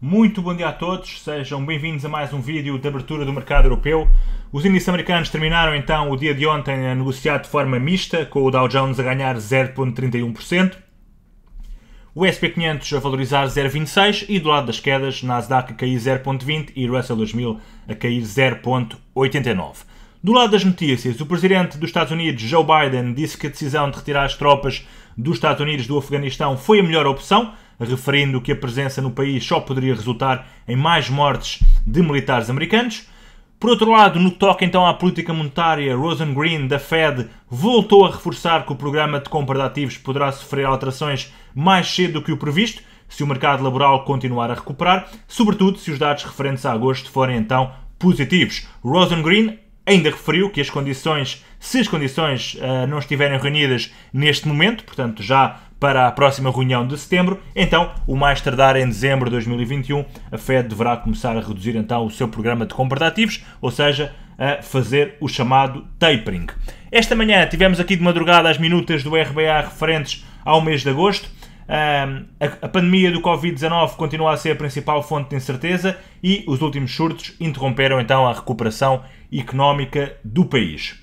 Muito bom dia a todos, sejam bem-vindos a mais um vídeo de abertura do mercado europeu. Os índices americanos terminaram então o dia de ontem a negociar de forma mista, com o Dow Jones a ganhar 0,31%, o SP 500 a valorizar 0,26% e do lado das quedas, Nasdaq a cair 0,20% e Russell 2000 a cair 0,89%. Do lado das notícias, o presidente dos Estados Unidos, Joe Biden, disse que a decisão de retirar as tropas dos Estados Unidos do Afeganistão foi a melhor opção, referindo que a presença no país só poderia resultar em mais mortes de militares americanos. Por outro lado, no toque então à política monetária, Rosen Green, da Fed, voltou a reforçar que o programa de compra de ativos poderá sofrer alterações mais cedo do que o previsto, se o mercado laboral continuar a recuperar, sobretudo se os dados referentes a agosto forem então positivos. Rosen Green Ainda referiu que as condições, se as condições uh, não estiverem reunidas neste momento, portanto já para a próxima reunião de setembro, então, o mais tardar em dezembro de 2021, a Fed deverá começar a reduzir então o seu programa de compra de ativos, ou seja, a fazer o chamado tapering. Esta manhã tivemos aqui de madrugada as minutas do RBA referentes ao mês de agosto. Um, a, a, pandemia do Covid-19 continua a ser a principal fonte de incerteza e os últimos surtos interromperam então a recuperação económica do país.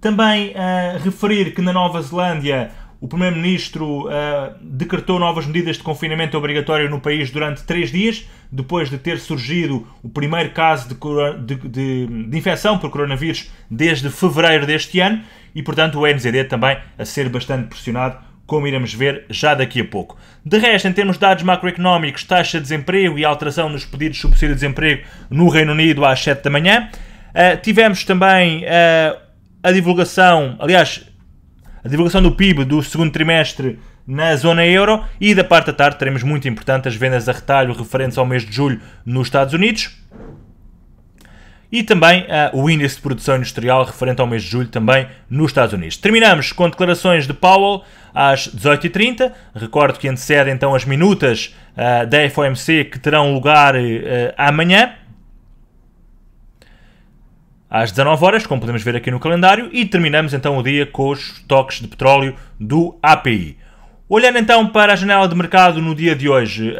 Também uh, referir que na Nova Zelândia o Primeiro-Ministro uh, decretou novas medidas de confinamento obrigatório no país durante três dias, depois de ter surgido o primeiro caso de, de, de, de infecção por coronavírus desde fevereiro deste ano, e portanto o NZD também a ser bastante pressionado como iremos ver já daqui a pouco. De resto, em termos de dados macroeconómicos, taxa de desemprego e alteração nos pedidos de subsídio de desemprego no Reino Unido às 7 da manhã. Uh, tivemos também uh, a divulgação, aliás, a divulgação do PIB do segundo trimestre na zona euro e da parte da tarde teremos muito importante as vendas a retalho referentes ao mês de julho nos Estados Unidos e também uh, o índice de produção industrial referente ao mês de julho também nos Estados Unidos. Terminamos com declarações de Powell às 18h30. Recordo que antecede então as minutas uh, da FOMC que terão lugar uh, amanhã. Às 19 horas, como podemos ver aqui no calendário, e terminamos então o dia com os toques de petróleo do API. Olhando então para a janela de mercado no dia de hoje,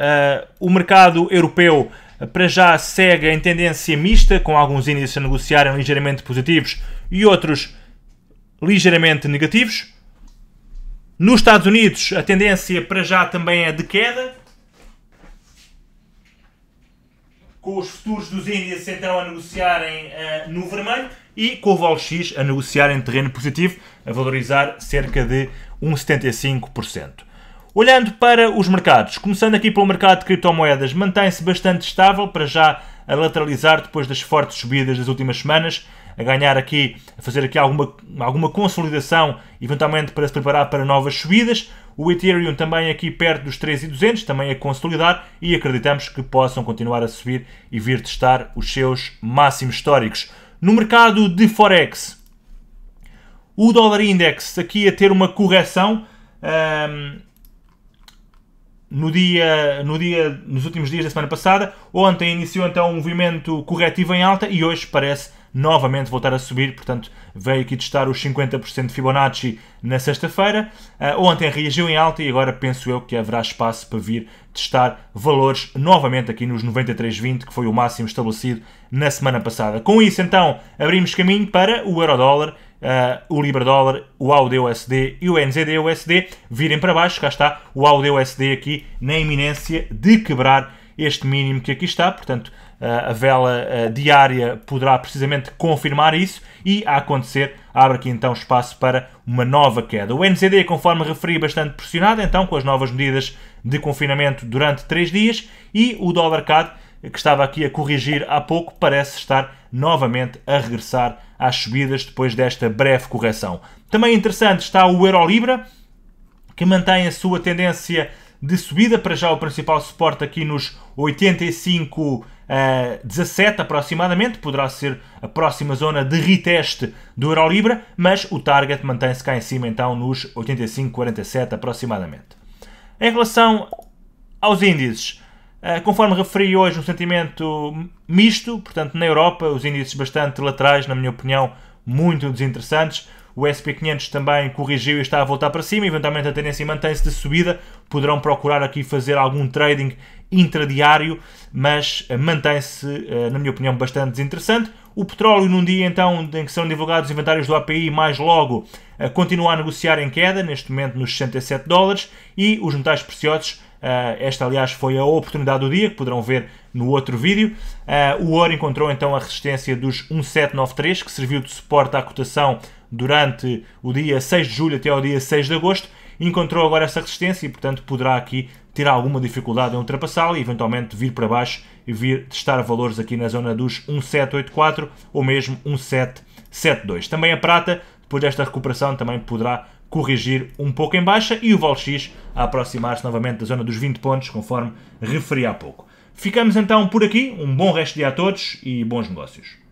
o mercado europeu para já segue em tendência mista, com alguns índices a negociarem ligeiramente positivos e outros ligeiramente negativos. Nos Estados Unidos, a tendência para já também é de queda, com os futuros dos índices então a negociarem uh, no vermelho e com o Vol X a negociar em terreno positivo, a valorizar cerca de 1,75%. Olhando para os mercados, começando aqui pelo mercado de criptomoedas, mantém-se bastante estável, para já a lateralizar depois das fortes subidas das últimas semanas, a ganhar aqui, a fazer aqui alguma, alguma consolidação, eventualmente para se preparar para novas subidas. O Ethereum também aqui perto dos 3,200, também a consolidar e acreditamos que possam continuar a subir e vir testar os seus máximos históricos. No mercado de Forex, o dólar index aqui a ter uma correção. Um, ehm, no dia, no dia, nos últimos dias da semana passada. Ontem iniciou então um movimento corretivo em alta e hoje parece novamente voltar a subir, portanto veio aqui testar os 50% de Fibonacci na sexta-feira. Uh, ontem reagiu em alta e agora penso eu que haverá espaço para vir testar valores novamente aqui nos 93,20, que foi o máximo estabelecido na semana passada. Com isso então abrimos caminho para o euro-dólar uh, o Libra Dólar, o AUD-USD e o NZD-USD virem para baixo. Cá está o AUD-USD aqui na iminência de quebrar este mínimo que aqui está, portanto uh, a vela uh, diária poderá precisamente confirmar isso e a acontecer abre aqui então espaço para uma nova queda. O NZD, conforme referi, bastante pressionado então com as novas medidas de confinamento durante 3 dias e o dólar CAD que estava aqui a corrigir há pouco parece estar novamente a regressar às subidas depois desta breve correção. Também interessante está o Eurolibra, que mantém a sua tendência de subida, para já o principal suporte aqui nos 85 17 eh, aproximadamente, poderá ser a próxima zona de reteste do Eurolibra, mas o target mantém-se cá em cima então nos 85,47 aproximadamente. Em relação aos índices, eh, conforme referi hoje, um sentimento misto, portanto, na Europa, os índices bastante laterais, na minha opinião, muito desinteressantes. O SP500 também corrigiu e está a voltar para cima. Eventualmente a tendência mantém-se de subida. Poderão procurar aqui fazer algum trading intradiário, mas eh, mantém-se, eh, na minha opinião, bastante desinteressante. O petróleo, num dia então em que são divulgados inventários do API, mais logo eh, continua a negociar em queda, neste momento nos 67 dólares, e os metais preciosos esta, aliás, foi a oportunidade do dia, que poderão ver no outro vídeo. o ouro encontrou então a resistência dos 1793, que serviu de suporte à cotação durante o dia 6 de julho até ao dia 6 de agosto, encontrou agora essa resistência e, portanto, poderá aqui ter alguma dificuldade em ultrapassá-la e, eventualmente, vir para baixo e vir testar valores aqui na zona dos 1784 ou mesmo 1772. Também a prata, depois desta recuperação, também poderá corrigir um pouco em baixa e o VOL-X a aproximar-se novamente da zona dos 20 pontos, conforme referi há pouco. Ficamos então por aqui. Um bom resto de dia a todos e bons negócios.